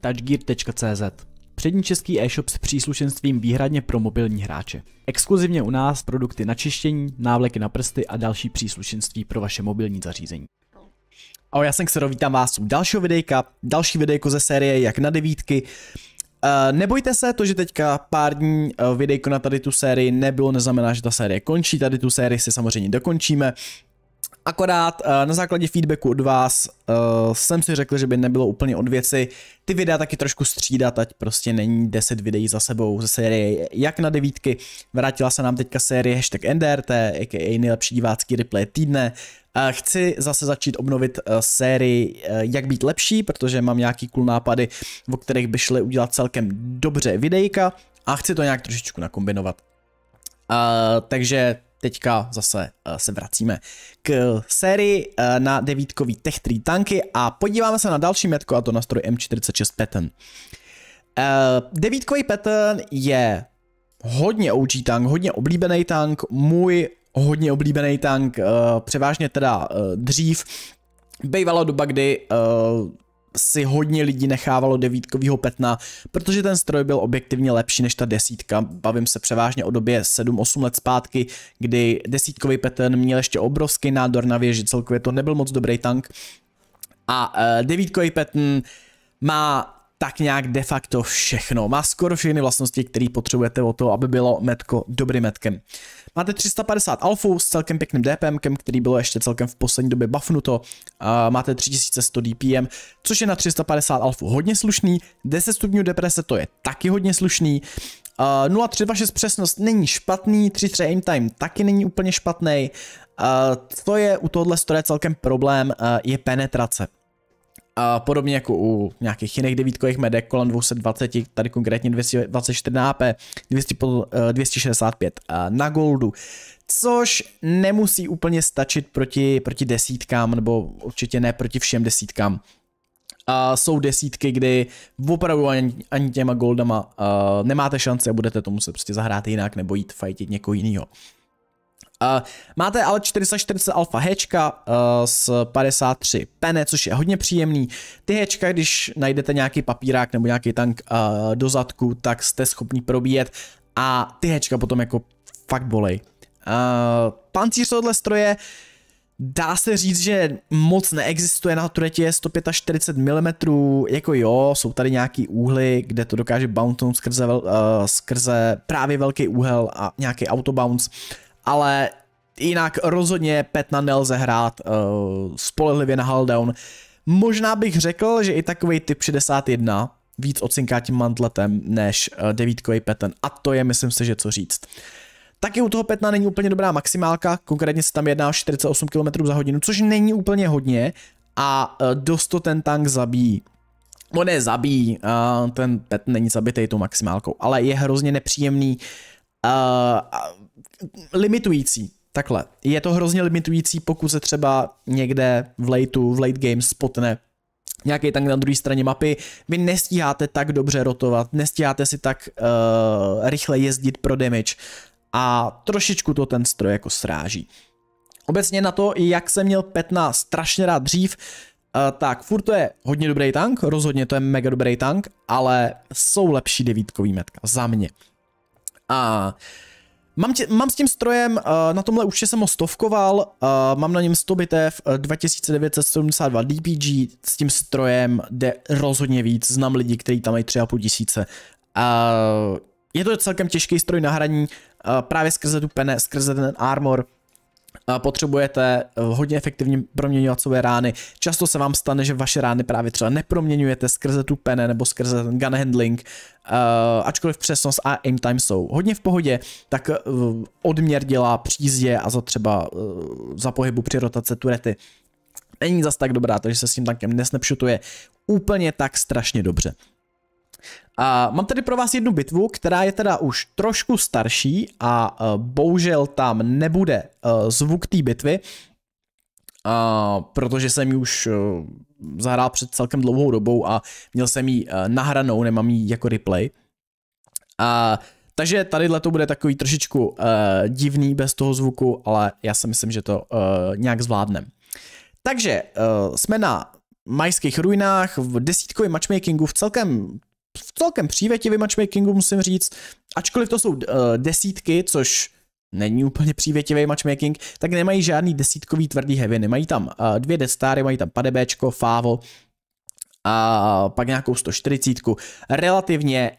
touchgear.cz Přední český e-shop s příslušenstvím výhradně pro mobilní hráče. Exkluzivně u nás produkty na čištění, návleky na prsty a další příslušenství pro vaše mobilní zařízení. Ahoj, já jsem Xero, vítám vás u dalšího videjka, další videjko ze série Jak na devítky. Uh, nebojte se, to, že teďka pár dní uh, videjko na tady tu sérii nebylo, neznamená, že ta série končí, tady tu sérii si samozřejmě dokončíme. Akorát eh, na základě feedbacku od vás eh, jsem si řekl, že by nebylo úplně od věci ty videa taky trošku střídat, ať prostě není 10 videí za sebou ze série jak na devítky. Vrátila se nám teďka série hashtag NDRT, je nejlepší divácký replay týdne. Eh, chci zase začít obnovit sérii Jak být lepší, protože mám nějaký cool nápady, o kterých by šly udělat celkem dobře videjka a chci to nějak trošičku nakombinovat. Uh, takže teďka zase eh, se vracíme k sérii eh, na devítkový Tech 3 tanky a podíváme se na další metko a to na stroj M46 Pattern. Eh, devítkový Pattern je hodně OG tank, hodně oblíbený tank, můj hodně oblíbený tank, převážně teda dřív. Bejvala doba, kdy si hodně lidí nechávalo devítkovýho petna, protože ten stroj byl objektivně lepší než ta desítka. Bavím se převážně o době 7-8 let zpátky, kdy desítkový peten měl ještě obrovský nádor na věži, celkově to nebyl moc dobrý tank. A eh, devítkový petn má tak nějak de facto všechno. Má skoro všechny vlastnosti, které potřebujete o to, aby bylo metko dobrým metkem. Máte 350 alfu s celkem pěkným DPM, který bylo ještě celkem v poslední době buffnuto. máte 3100 DPM, což je na 350 alfu hodně slušný. 10 stupňů deprese to je taky hodně slušný. 0,326 přesnost není špatný, 33 aim time taky není úplně špatný. co je u tohohle stroje celkem problém, je penetrace a podobně jako u nějakých jiných devítkových medek kolem 220, tady konkrétně 224 na AP, 265 na goldu, což nemusí úplně stačit proti, proti desítkám, nebo určitě ne proti všem desítkám. A jsou desítky, kdy opravdu ani, ani těma goldama uh, nemáte šanci a budete to muset prostě zahrát jinak nebo jít fightit někoho jiného. Uh, máte ale 440 alfa hečka uh, eh, s 53 pene, což je hodně příjemný. Ty hečka, když najdete nějaký papírák nebo nějaký tank uh, do zadku, tak jste schopni probíjet a ty hečka potom jako fakt bolej. Uh, pancíř tohle stroje dá se říct, že moc neexistuje na turetě 145 mm, jako jo, jsou tady nějaký úhly, kde to dokáže bounce skrze, uh, skrze právě velký úhel a nějaký autobounce, ale jinak rozhodně Petna nelze hrát uh, spolehlivě na Haldown. Možná bych řekl, že i takový typ 61 víc ocinká tím mantletem než uh, eh, devítkový peten a to je myslím si, že co říct. Taky u toho Petna není úplně dobrá maximálka, konkrétně se tam jedná o 48 km za hodinu, což není úplně hodně a uh, dost to ten tank zabíjí. On je zabíjí, uh, ten pet není zabitý tou maximálkou, ale je hrozně nepříjemný uh, limitující. Takhle. Je to hrozně limitující, pokud se třeba někde v lateu, v late game spotne nějaký tank na druhé straně mapy, vy nestíháte tak dobře rotovat, nestíháte si tak uh, rychle jezdit pro damage a trošičku to ten stroj jako sráží. Obecně na to, jak jsem měl Petna strašně rád dřív, uh, tak furt to je hodně dobrý tank, rozhodně to je mega dobrý tank, ale jsou lepší devítkový metka, za mě. A Mám, tě, mám s tím strojem, uh, na tomhle účtě jsem ho stovkoval, uh, mám na něm 100 bitev, uh, 2972 DPG, s tím strojem jde rozhodně víc, znám lidi, kteří tam mají 3,5 tisíce. Uh, je to celkem těžký stroj na hraní, uh, právě skrze tu pene, skrze ten armor, potřebujete eh, hodně efektivně proměňovat své rány. Často se vám stane, že vaše rány právě třeba neproměňujete skrze tu pene nebo skrze ten gun handling, eh, ačkoliv přesnost a aim time jsou hodně v pohodě, tak eh, odměr dělá přízdě a za třeba za pohybu při rotace turety. Není zas tak dobrá, takže se s tím tankem nesnepšutuje úplně tak strašně dobře. A mám tady pro vás jednu bitvu, která je teda už trošku starší a e, bohužel tam nebude e, zvuk té bitvy, a protože jsem ji už e, zahrál před celkem dlouhou dobou a měl jsem ji nahranou, nemám ji jako replay. A takže tady to bude takový trošičku uh, divný bez toho zvuku, ale já si myslím, že to uh, nějak zvládnem. Takže uh, jsme na majských ruinách v desítkovém matchmakingu v celkem v celkem přívětivý matchmakingu, musím říct. Ačkoliv to jsou uh, desítky, což není úplně přívětivý matchmaking, tak nemají žádný desítkový tvrdý heavy, nemají tam uh, dvě destáry, mají tam padebéčko, fávo, a pak nějakou 140, relativně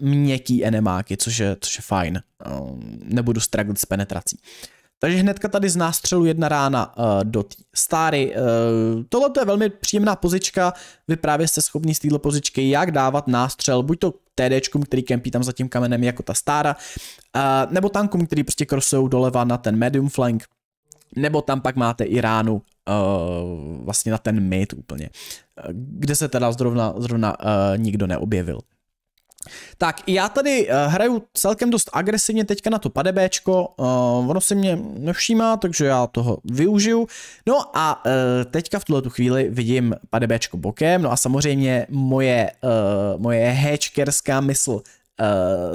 uh, měkký enemáky, což je, což je fajn, Uh, nebudu struggle s penetrací. Uh, takže hnedka tady z nástřelu jedna rána uh, do té stáry. Uh, eh, Tohle je velmi příjemná pozička, vy právě jste schopni z této pozičky jak dávat nástřel, buď to TD, který kempí tam za tím kamenem jako ta stára, uh, nebo tankům, který prostě krosují doleva na ten medium flank, nebo tam pak máte i ránu uh, vlastně na ten mid úplně, kde se teda zrovna, zrovna uh, nikdo neobjevil. Tak já tady uh, hraju celkem dost agresivně teďka na to padebéčko, uh, ono se mě nevšímá, takže já toho využiju. No a uh, teďka v tuto chvíli vidím padebéčko bokem, no a samozřejmě moje, uh, moje hečkerská mysl uh,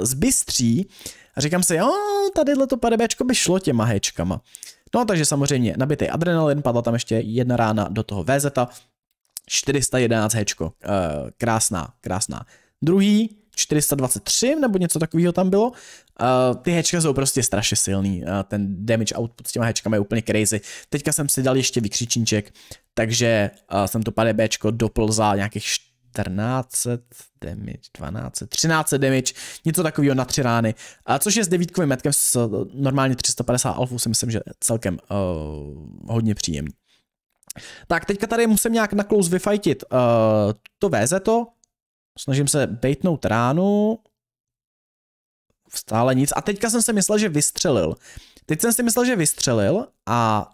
zbystří a říkám si, jo, tadyhle to padebéčko by šlo těma hečkama. No takže samozřejmě nabitý adrenalin, padla tam ještě jedna rána do toho VZ, 411 hečko, uh, krásná, krásná. Druhý, 423 nebo něco takového tam bylo. Uh, ty hečka jsou prostě strašně silný, uh, ten damage output s těma hečkama je úplně crazy. Teďka jsem si dal ještě vykřičníček, takže uh, jsem to 5 dopl za nějakých 14 damage, 12, 13 damage, něco takového na tři rány, a což je s devítkovým metkem s normálně 350 alfů si myslím, že celkem uh, hodně příjemný. Tak teďka tady musím nějak na close vyfajtit uh, to VZ, to, snažím se bejtnout ránu, stále nic. A teďka jsem si myslel, že vystřelil. Teď jsem si myslel, že vystřelil a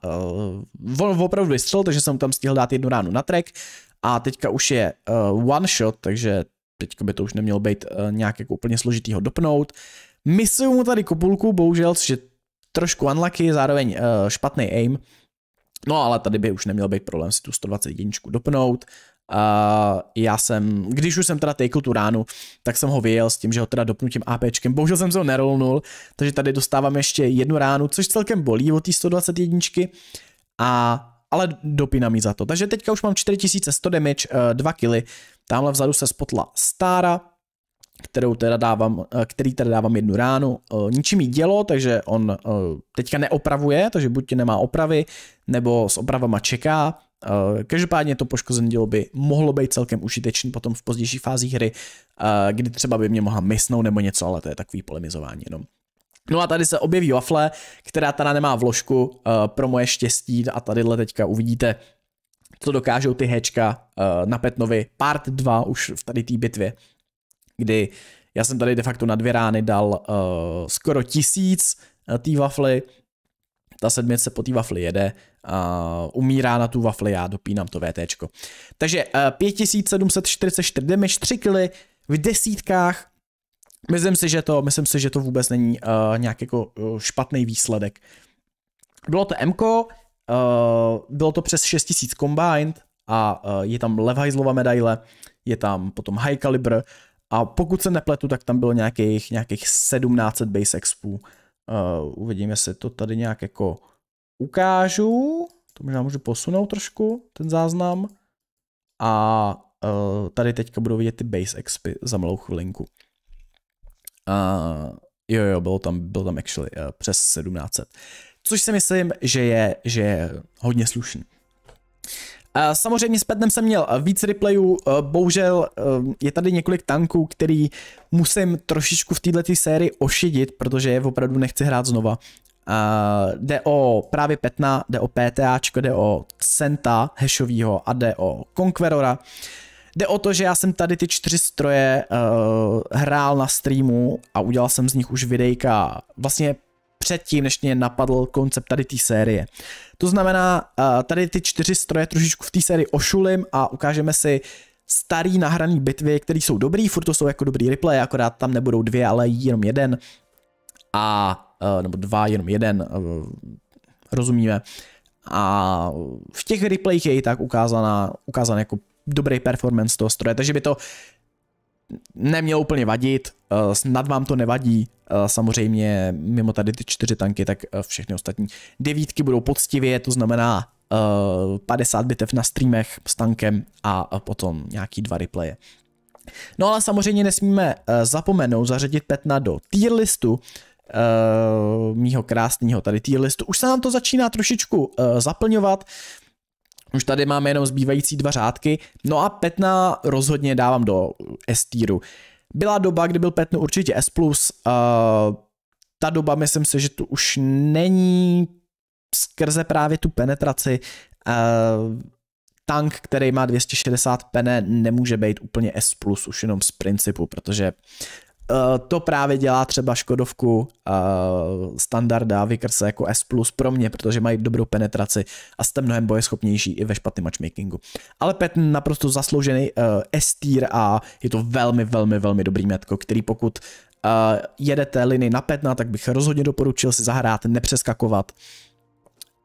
uh, on opravdu vystřelil, takže jsem tam stihl dát jednu ránu na trek. a teďka už je uh, one shot, takže teďka by to už nemělo být uh, nějak jako úplně ho dopnout. Misuju mu tady kopulku, bohužel, což je trošku unlucky, zároveň uh, špatný aim. No ale tady by už neměl být problém si tu 120 jedničku dopnout. Uh, já jsem, když už jsem teda takl tu ránu, tak jsem ho vyjel s tím, že ho teda tím APčkem. Bohužel jsem se ho nerolnul, takže tady dostávám ještě jednu ránu, což celkem bolí od té 121. A ale dopína mi za to. Takže teďka už mám 4100 damage, 2 eh, kily. Tamhle vzadu se spotla Stára, kterou teda dávám, eh, který teda dávám jednu ránu. Eh, Ničím jí dělo, takže on teďka neopravuje, takže buď nemá opravy, nebo s opravama čeká. Eh, každopádně to poškozené dílo by mohlo být celkem užitečný potom v pozdější fázi hry, eh, kdy třeba by mě mohla mysnout nebo něco, ale to je takový polemizování jenom. No a tady se objeví wafle, která teda nemá vložku eh, pro moje štěstí a tadyhle teďka uvidíte, co dokážou ty hečka na Petnovi part 2 už v tady té bitvě, kdy já jsem tady de facto na dvě rány dal skoro tisíc té wafly, ta sedmice po té wafly jede uh, umírá na tu wafli, já dopínám to VT. Takže uh, eh, 5744 damage, 3 kily v desítkách, Myslím si, že to, myslím si, že to vůbec není uh, nějak jako uh, špatný výsledek. Bylo to MKO, uh, bylo to přes 6000 combined a uh, je tam Levhajzlova medaile, je tam potom High Caliber a pokud se nepletu, tak tam bylo nějakých, nějakých 1700 base expů. Uh, uvidíme, jestli to tady nějak jako ukážu, to možná můžu posunout trošku, ten záznam, a uh, tady teďka budou vidět ty base expy za malou chvilinku. Uh, jo, jo, bylo tam, bylo tam actually uh, přes 1700. Což si myslím, že je, že je hodně slušný. samozřejmě s Petnem jsem měl víc replayů, e, bohužel je tady několik tanků, který musím trošičku v této sérii ošidit, protože je opravdu nechci hrát znova. Uh, jde o právě Petna, jde o PTAčko, jde o Centa hešovýho a jde o Conquerora. Jde o to, že já jsem tady ty čtyři stroje uh, hrál na streamu a udělal jsem z nich už videjka vlastně předtím, než mě napadl koncept tady té série. To znamená, uh, tady ty čtyři stroje trošičku v té sérii ošulím a ukážeme si starý nahraný bitvy, které jsou dobrý, furt to jsou jako dobrý replay, akorát tam nebudou dvě, ale jenom jeden. A Eh, nebo dva, jenom jeden, eh, rozumíme. A v těch replayích je i tak ukázaná, ukázaný jako dobrý performance toho stroje, takže by to nemělo úplně vadit, eh, snad vám to nevadí, samozřejmě mimo tady ty čtyři tanky, tak všechny ostatní devítky budou poctivě, to znamená 50 bitev na streamech s tankem a potom nějaký dva replaye. No ale samozřejmě nesmíme zapomenout zařadit Petna do tier listu, uh, mýho krásného tady tý listu. Už se nám to začíná trošičku uh, zaplňovat, už tady máme jenom zbývající dva řádky, no a Petna rozhodně dávám do S týru. Byla doba, kdy byl Petnu určitě S+, uh, ta doba myslím si, že tu už není skrze právě tu penetraci uh, tank, který má 260 pene, nemůže být úplně S+, už jenom z principu, protože Eh, to právě dělá třeba Škodovku eh, standarda Vikerse jako S+, pro mě, protože mají dobrou penetraci a jste mnohem bojeschopnější i ve špatném matchmakingu. Ale Pet naprosto zasloužený eh, S a je to velmi, velmi, velmi dobrý metko, který pokud jedete liny na Petna, tak bych rozhodně doporučil si zahrát, nepřeskakovat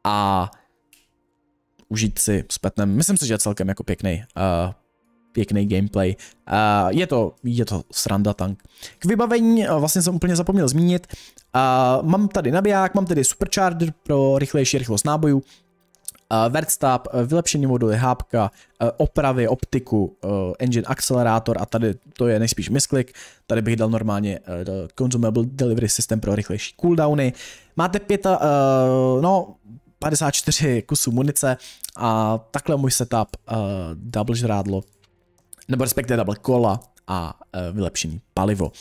a užít si s Petnem. Myslím si, že je celkem jako pěkný pěkný gameplay. Uh, je, to, je to sranda tank. K vybavení uh, vlastně jsem úplně zapomněl zmínit. Uh, mám tady nabiják, mám tady supercharger pro rychlejší rychlost nábojů, uh, vertstab, uh, vylepšení moduly, hápka, uh, opravy, optiku, uh, engine accelerator a tady to je nejspíš misklik. Tady bych dal normálně uh, consumable delivery system pro rychlejší cooldowny. Máte pěta, uh, no 54 kusů munice a takhle můj setup uh, double žrádlo nebo respektive double kola a e, vylepšený palivo.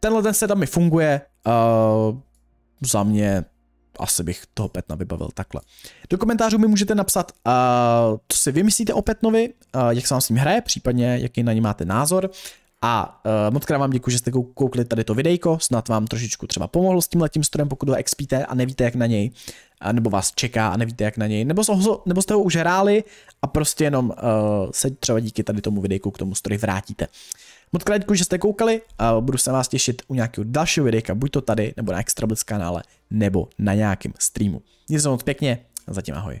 Tenhle ten setup mi funguje, uh, za mě asi bych toho Petna vybavil takhle. Do komentářů mi můžete napsat, uh, co si vymyslíte o Petnovi, uh, jak se vám s ním hraje, případně jaký na ně máte názor. A uh, moc krát vám děkuji, že jste koukli tady to videjko, snad vám trošičku třeba pomohlo s tím strojem, pokud ho expíte a nevíte jak na něj nebo vás čeká a nevíte, jak na něj, nebo, ho, nebo jste ho už hráli a prostě jenom uh, se třeba díky tady tomu videjku k tomu story vrátíte. Moc krát děkuji, že jste koukali a budu se vás těšit u nějakého dalšího videjka, buď to tady, nebo na Extrablitz kanále, nebo na nějakém streamu. Mějte se moc pěkně a zatím ahoj.